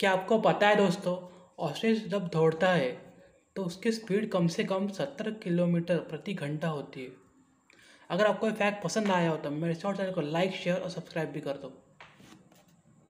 क्या आपको पता है दोस्तों ऑस्ट्रेलिया जब दौड़ता है तो उसकी स्पीड कम से कम सत्तर किलोमीटर प्रति घंटा होती है अगर आपको ये फैक्ट पसंद आया हो तो मेरे शॉर्ट चैनल को लाइक शेयर और सब्सक्राइब भी कर दो